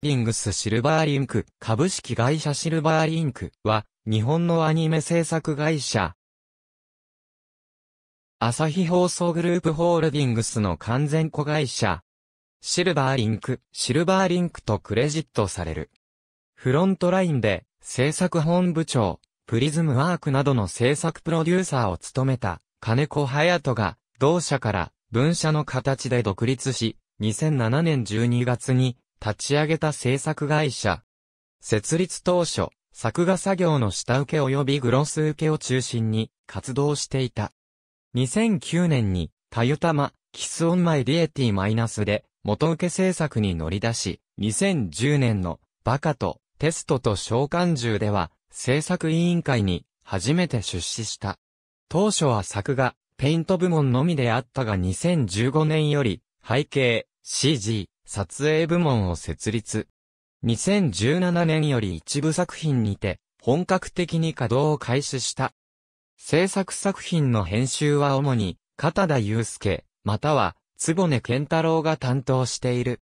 リングスシルバーリンク、株式会社シルバーリンクは、日本のアニメ制作会社。朝日放送グループホールディングスの完全子会社。シルバーリンク、シルバーリンクとクレジットされる。フロントラインで、制作本部長、プリズムワークなどの制作プロデューサーを務めた、金子隼人が、同社から、分社の形で独立し、2007年12月に、立ち上げた制作会社。設立当初、作画作業の下請け及びグロス請けを中心に活動していた。2009年に、たゆたま、キスオンマイリエティマイナスで、元請け制作に乗り出し、2010年の、バカと、テストと召喚獣では、制作委員会に、初めて出資した。当初は作画、ペイント部門のみであったが2015年より、背景、CG、撮影部門を設立。2017年より一部作品にて、本格的に稼働を開始した。制作作品の編集は主に、片田祐介、または、坪根健太郎が担当している。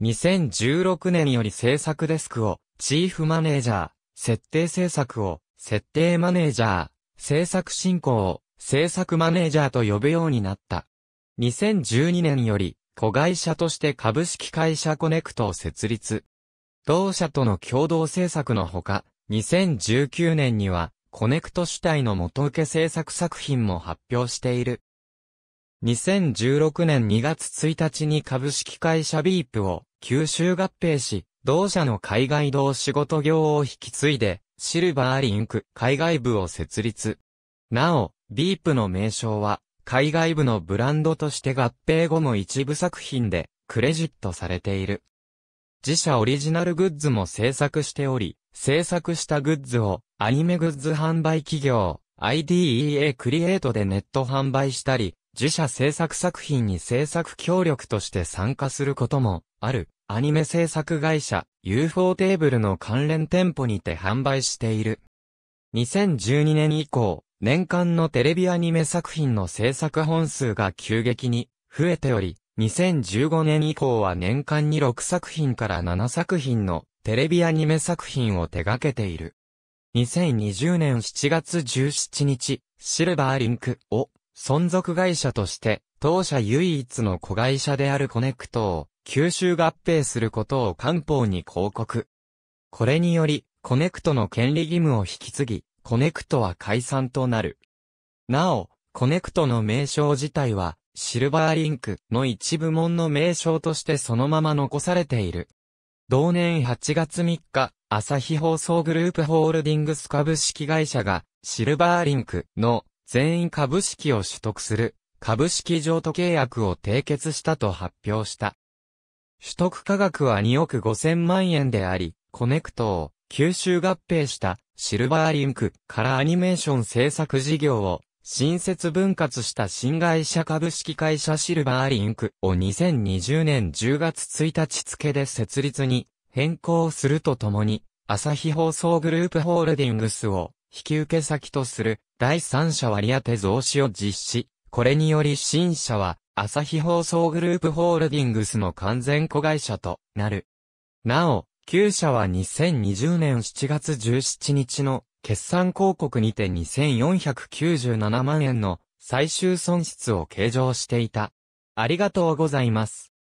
2016年より制作デスクを、チーフマネージャー、設定制作を、設定マネージャー、制作進行を、制作マネージャーと呼ぶようになった。2012年より、子会社として株式会社コネクトを設立。同社との共同制作のほか、2019年には、コネクト主体の元受け制作作品も発表している。2016年2月1日に株式会社ビープを吸収合併し、同社の海外同仕事業を引き継いで、シルバーリンク海外部を設立。なお、ビープの名称は海外部のブランドとして合併後も一部作品でクレジットされている。自社オリジナルグッズも制作しており、制作したグッズをアニメグッズ販売企業 IDEA クリエイトでネット販売したり、自社制作作品に制作協力として参加することもあるアニメ制作会社 UFO テーブルの関連店舗にて販売している。2012年以降、年間のテレビアニメ作品の制作本数が急激に増えており、2015年以降は年間に6作品から7作品のテレビアニメ作品を手掛けている。2020年7月17日、シルバーリンクを存続会社として、当社唯一の子会社であるコネクトを吸収合併することを官報に広告。これにより、コネクトの権利義務を引き継ぎ、コネクトは解散となる。なお、コネクトの名称自体は、シルバーリンクの一部門の名称としてそのまま残されている。同年8月3日、朝日放送グループホールディングス株式会社が、シルバーリンクの全員株式を取得する株式譲渡契約を締結したと発表した。取得価格は2億5000万円であり、コネクトを吸収合併したシルバーリンクからアニメーション制作事業を新設分割した新会社株式会社シルバーリンクを2020年10月1日付で設立に変更するとともに、朝日放送グループホールディングスを引き受け先とする第三者割当増資を実施。これにより新社は朝日放送グループホールディングスの完全子会社となる。なお、旧社は2020年7月17日の決算広告にて2497万円の最終損失を計上していた。ありがとうございます。